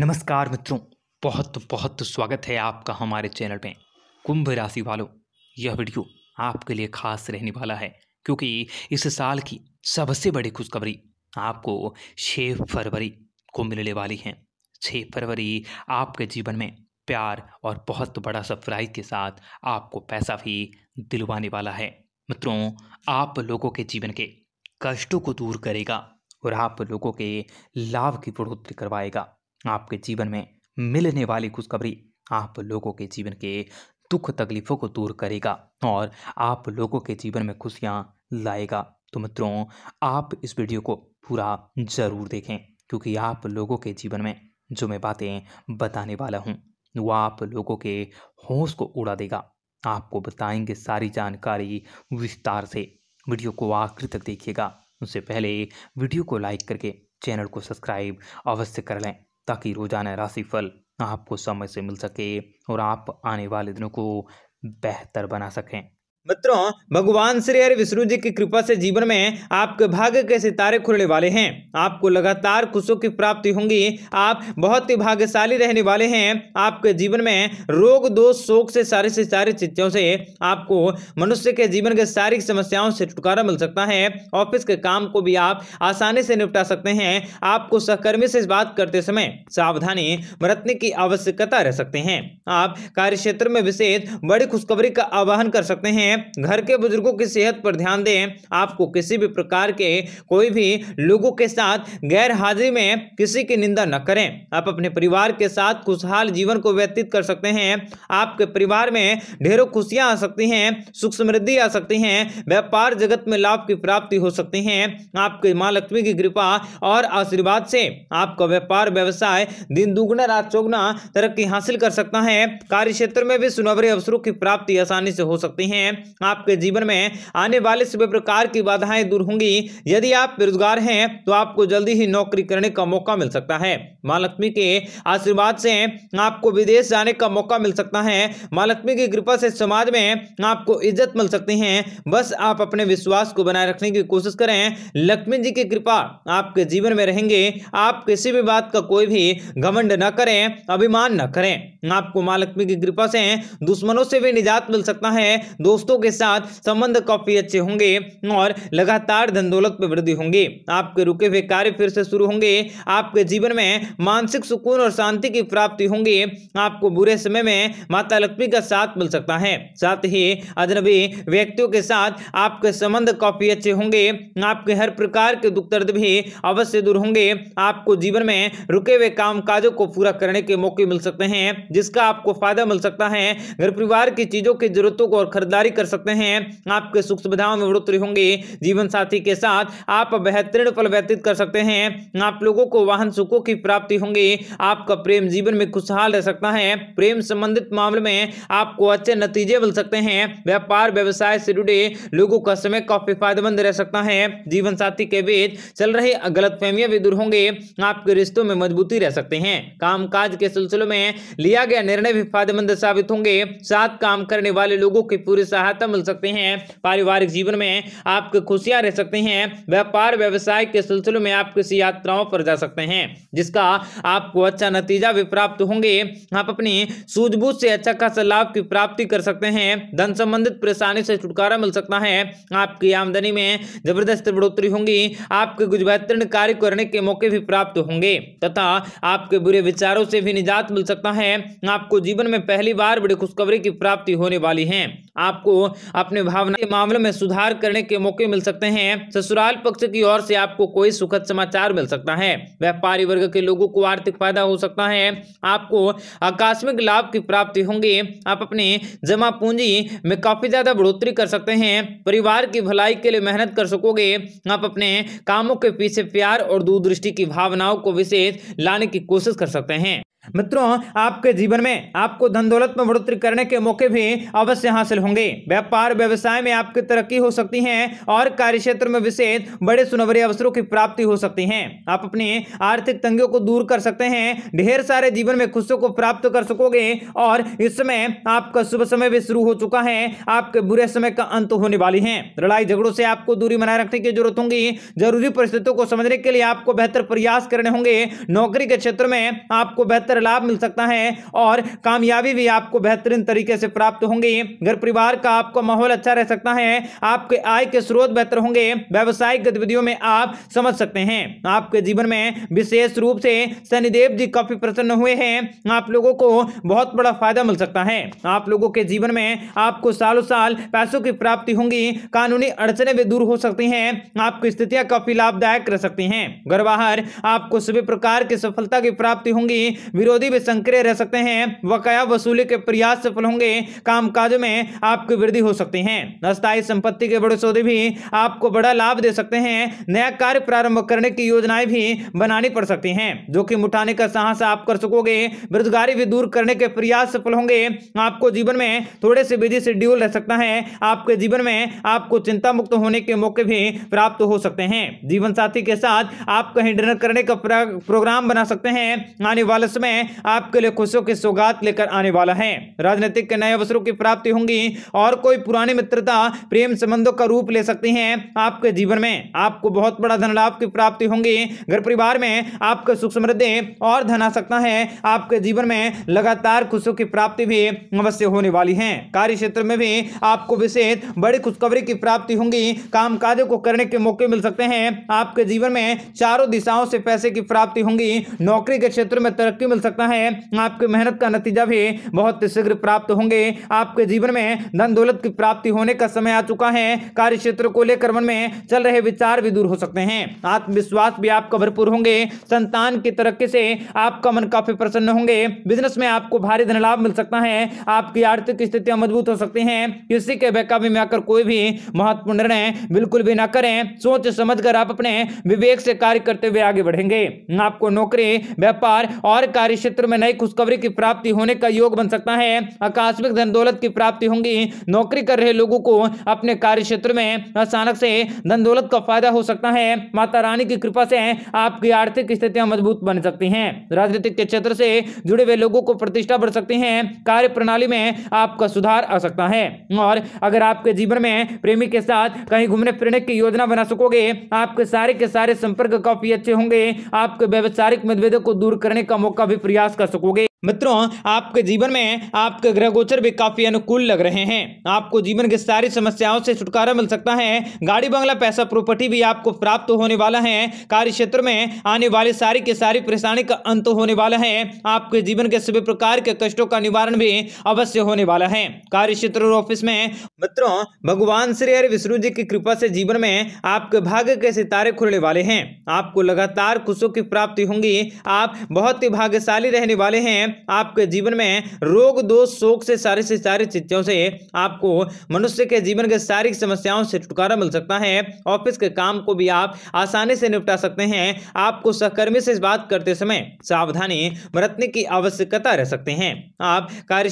नमस्कार मित्रों बहुत बहुत स्वागत है आपका हमारे चैनल में कुंभ राशि वालों यह वीडियो आपके लिए खास रहने वाला है क्योंकि इस साल की सबसे बड़ी खुशखबरी आपको 6 फरवरी को मिलने वाली है 6 फरवरी आपके जीवन में प्यार और बहुत बड़ा सरप्राइज के साथ आपको पैसा भी दिलवाने वाला है मित्रों आप लोगों के जीवन के कष्टों को दूर करेगा और आप लोगों के लाभ की बढ़ोतरी करवाएगा आपके जीवन में मिलने वाली खुशखबरी आप लोगों के जीवन के दुख तकलीफों को दूर करेगा और आप लोगों के जीवन में खुशियाँ लाएगा तो मित्रों आप इस वीडियो को पूरा ज़रूर देखें क्योंकि आप लोगों के जीवन में जो मैं बातें बताने वाला हूँ वो आप लोगों के होश को उड़ा देगा आपको बताएंगे सारी जानकारी विस्तार से वीडियो को आखिर तक देखिएगा उससे पहले वीडियो को लाइक करके चैनल को सब्सक्राइब अवश्य कर लें ताकि रोजाना राशिफल आपको समय से मिल सके और आप आने वाले दिनों को बेहतर बना सकें मित्रों भगवान श्री हरि विष्णु जी की कृपा से जीवन में आपके भाग्य के सितारे खुलने वाले हैं आपको लगातार खुशों की प्राप्ति होंगी आप बहुत ही भाग्यशाली रहने वाले हैं आपके जीवन में रोग दोष शोक से सारे से सारी चीजों से आपको मनुष्य के जीवन के सारी समस्याओं से छुटकारा मिल सकता है ऑफिस के काम को भी आप आसानी से निपटा सकते हैं आपको सहकर्मी से बात करते समय सावधानी बरतने की आवश्यकता रह सकते हैं आप कार्य में विशेष बड़ी खुशखबरी का आह्वान कर सकते हैं घर के बुजुर्गों की सेहत पर ध्यान दें आपको किसी भी प्रकार के कोई भी लोगों के साथ गैर हाजिरी में किसी की निंदा न करें आप अपने परिवार के साथ खुशहाल जीवन को व्यतीत कर सकते हैं आपके परिवार में ढेरों खुशियां आ सकती हैं सुख समृद्धि आ सकती हैं व्यापार जगत में लाभ की प्राप्ति हो सकती है आपके माँ लक्ष्मी की कृपा और आशीर्वाद से आपका व्यापार व्यवसाय दिन दुगुना रात चौगुना तरक्की हासिल कर सकता है कार्य क्षेत्र में भी सुनवरे अवसरों की प्राप्ति आसानी से हो सकती है आपके जीवन में आने वाले सभी प्रकार की बाधाएं दूर होंगी यदि आप बेरोजगार हैं तो आपको जल्दी ही नौकरी करने का मौका मिल सकता है माँ लक्ष्मी के आशीर्वाद से आपको विदेश जाने का मौका मिल सकता है माँ लक्ष्मी की कृपा से समाज में आपको इज्जत मिल सकती है बस आप अपने विश्वास को बनाए रखने की कोशिश करें लक्ष्मी जी की कृपा आपके जीवन में रहेंगे आप किसी भी बात का कोई भी घमंड न करें अभिमान न करें आपको माँ लक्ष्मी की कृपा से दुश्मनों से भी निजात मिल सकता है दोस्तों के साथ संबंध काफी अच्छे होंगे और लगातार धन दौलत में वृद्धि होंगी आपके रुके हुए कार्य फिर से शुरू होंगे आपके जीवन में मानसिक सुकून और शांति की प्राप्ति होंगी आपको बुरे समय में माता लक्ष्मी का साथ मिल सकता है साथ ही अजनबी व्यक्तियों के साथ आपके संबंध काफी अच्छे होंगे आपके हर प्रकार के दुख दर्द भी अवश्य दूर होंगे आपको जीवन में रुके हुए काम काजों को पूरा करने के मौके मिल सकते हैं जिसका आपको फायदा मिल सकता है घर परिवार की चीजों की जरूरतों को और खरीदारी कर सकते हैं आपके सुख सुविधाओं में बढ़ोतरी होंगी जीवन साथी के साथ आप बेहतरीन फल व्यतीत कर सकते हैं आप लोगों को वाहन सुखों की प्राप्ति प्राप्ति होंगे आपका प्रेम जीवन में खुशहाल रह सकता है प्रेम संबंधित मामले में आपको अच्छे नतीजे मिल सकते हैं व्यापार व्यवसाय से जुड़े लोगों का समय काफी फायदेमंद रह सकता है जीवन साथी के बीच चल रहे गलत भी दूर होंगे आपके रिश्तों में मजबूती रह सकते हैं कामकाज के सिलसिले में लिया गया निर्णय भी फायदेमंद साबित होंगे साथ काम करने वाले लोगों की पूरी सहायता मिल सकते हैं पारिवारिक जीवन में आपके खुशियां रह सकते हैं व्यापार व्यवसाय के सिलसिले में आप किसी यात्राओं पर जा सकते हैं जिसका होगा आपको अच्छा नतीजा भी प्राप्त होंगे आप अपनी सूझबूझ से अच्छा खासा लाभ की प्राप्ति कर सकते हैं धन संबंधित परेशानी से छुटकारा मिल सकता है आपकी आमदनी में जबरदस्त बढ़ोतरी होंगी आपके कुछ बेहतरीन कार्य करने के मौके भी प्राप्त होंगे तथा आपके बुरे विचारों से भी निजात मिल सकता है आपको जीवन में पहली बार बड़ी खुशखबरी की प्राप्ति होने वाली है आपको अपने भावना के मामले में सुधार करने के मौके मिल सकते हैं ससुराल पक्ष की ओर से आपको कोई सुखद समाचार मिल सकता है व्यापारी वर्ग के लोग लोगों को आर्थिक फायदा हो सकता है आपको आकस्मिक लाभ की प्राप्ति होंगे आप अपने जमा पूंजी में काफ़ी ज़्यादा बढ़ोतरी कर सकते हैं परिवार की भलाई के लिए मेहनत कर सकोगे आप अपने कामों के पीछे प्यार और दूरदृष्टि की भावनाओं को विशेष लाने की कोशिश कर सकते हैं मित्रों आपके जीवन में आपको धन दौलत में बढ़ोतरी करने के मौके भी अवश्य हासिल होंगे व्यापार व्यवसाय में आपकी तरक्की हो सकती है और कार्य क्षेत्र में विशेष बड़े सुनहरे अवसरों की प्राप्ति हो सकती है आप अपनी आर्थिक तंगियों को दूर कर सकते हैं ढेर सारे जीवन में खुशियों को प्राप्त कर सकोगे और इस समय आपका शुभ समय भी शुरू हो चुका है आपके बुरे समय का अंत होने वाली है लड़ाई झगड़ों से आपको दूरी बनाए रखने की जरूरत होगी जरूरी परिस्थितियों को समझने के लिए आपको बेहतर प्रयास करने होंगे नौकरी के क्षेत्र में आपको बेहतर बेहतर लाभ मिल सकता है और कामयाबी भी आपको बेहतरीन तरीके से प्राप्त होंगी घर परिवार का आपको माहौल अच्छा रह सकता है आपके आय के स्रोत बेहतर होंगे व्यावसायिक गतिविधियों में आप समझ सकते हैं आपके जीवन में विशेष रूप से शनिदेव जी काफी प्रसन्न हुए हैं आप लोगों को बहुत बड़ा फायदा मिल सकता है आप लोगों के जीवन में आपको सालों साल पैसों की प्राप्ति होंगी कानूनी अड़चने भी दूर हो सकती हैं आपकी स्थितियां काफी लाभदायक रह सकती हैं घर बाहर आपको सभी प्रकार की सफलता की प्राप्ति होंगी विरोधी भी संक्रिय रह सकते हैं वकाया वसूली के प्रयास सफल होंगे कामकाज में आपकी वृद्धि हो सकती है अस्थायी संपत्ति के बड़े सौदे भी आपको बड़ा लाभ दे सकते हैं नया कार्य प्रारंभ करने की योजनाएं भी बनानी पड़ सकती है जोखिम उठाने का साहस आप कर सकोगे बेरोजगारी भी दूर करने के प्रयास सफल होंगे आपको जीवन में थोड़े से बिजी शेड्यूल रह सकता है आपके जीवन में आपको चिंता मुक्त होने के मौके भी प्राप्त हो सकते हैं जीवन साथी के साथ आप कहीं डिनर करने का प्रोग्राम बना सकते हैं आने वाले समय हैं आपके लिए खुशियों की सौगात लेकर आने वाला है राजनीतिक नए अवसरों की प्राप्ति होंगी और कोई पुरानी मित्रता प्रेम संबंधों का रूप ले सकती है आपके जीवन में आपको बहुत बड़ा धन लाभ की प्राप्ति होंगी घर परिवार में आपके सुख समृद्धि और धन आ सकता है आपके जीवन में लगातार खुशियों की प्राप्ति भी अवश्य होने वाली है कार्य क्षेत्र में भी आपको विशेष बड़ी खुशखबरी की प्राप्ति होंगी काम कार्यों को करने के मौके मिल सकते हैं आपके जीवन में चारों दिशाओं से पैसे की प्राप्ति होंगी नौकरी के क्षेत्र में तरक्की मिल सकता है आपके मेहनत का नतीजा भी बहुत शीघ्र प्राप्त होंगे आपके जीवन में धन दौलत की प्राप्ति होने का समय आ चुका है कार्य क्षेत्र को लेकर मन में चल रहे विचार भी दूर हो सकते हैं आत्मविश्वास भी आपका भरपूर होंगे संतान की तरक्की से आपका मन काफी प्रसन्न होंगे बिजनेस में आपको भारी धन लाभ मिल सकता है आपकी आर्थिक स्थितियां मजबूत हो सकती हैं किसी के बेकाबी में आकर कोई भी महत्वपूर्ण निर्णय बिल्कुल भी ना करें सोच समझ आप अपने विवेक से कार्य करते हुए आगे बढ़ेंगे आपको नौकरी व्यापार और कार्य कार्य क्षेत्र में नई खुशखबरी की प्राप्ति होने का योग बन सकता है आकस्मिक धन दौलत की प्राप्ति होंगी नौकरी कर रहे लोगों को अपने कार्य क्षेत्र में अचानक से धन दौलत का फायदा हो सकता है माता रानी की कृपा से आपकी आर्थिक स्थितियां मजबूत बन सकती हैं राजनीतिक के क्षेत्र से जुड़े हुए लोगों को प्रतिष्ठा बढ़ सकती है कार्य प्रणाली में आपका सुधार आ सकता है और अगर आपके जीवन में प्रेमी के साथ कहीं घूमने फिरने की योजना बना सकोगे आपके सारे के सारे संपर्क काफी अच्छे होंगे आपके व्यवसायिक मतभेदों को दूर करने का मौका भी भी प्रयास कर सकोगे मित्रों आपके जीवन में आपके ग्रह गोचर भी काफी अनुकूल लग रहे हैं आपको जीवन की सारी समस्याओं से छुटकारा मिल सकता है गाड़ी बंगला पैसा प्रॉपर्टी भी आपको प्राप्त होने वाला है कार्य क्षेत्र में आने वाली सारी की सारी परेशानी का अंत होने वाला है आपके जीवन के सभी प्रकार के कष्टों का निवारण भी अवश्य होने वाला है कार्य क्षेत्र और ऑफिस में मित्रों भगवान श्री हरि विष्णु जी की कृपा से जीवन में आपके भाग्य के सितारे खुलने वाले हैं आपको लगातार खुशों की प्राप्ति होंगी आप बहुत ही भाग्यशाली रहने वाले हैं आपके जीवन में रोग दोष शोक से सारे से सारी चीज़ों से आपको मनुष्य के जीवन के सारी समस्याओं से छुटकारा मिल सकता है ऑफिस के काम को भी आप आसानी से निपटा सकते हैं आपको सहकर्मी से बात करते समय सावधानी बरतने की आवश्यकता रह सकते हैं आप कार्य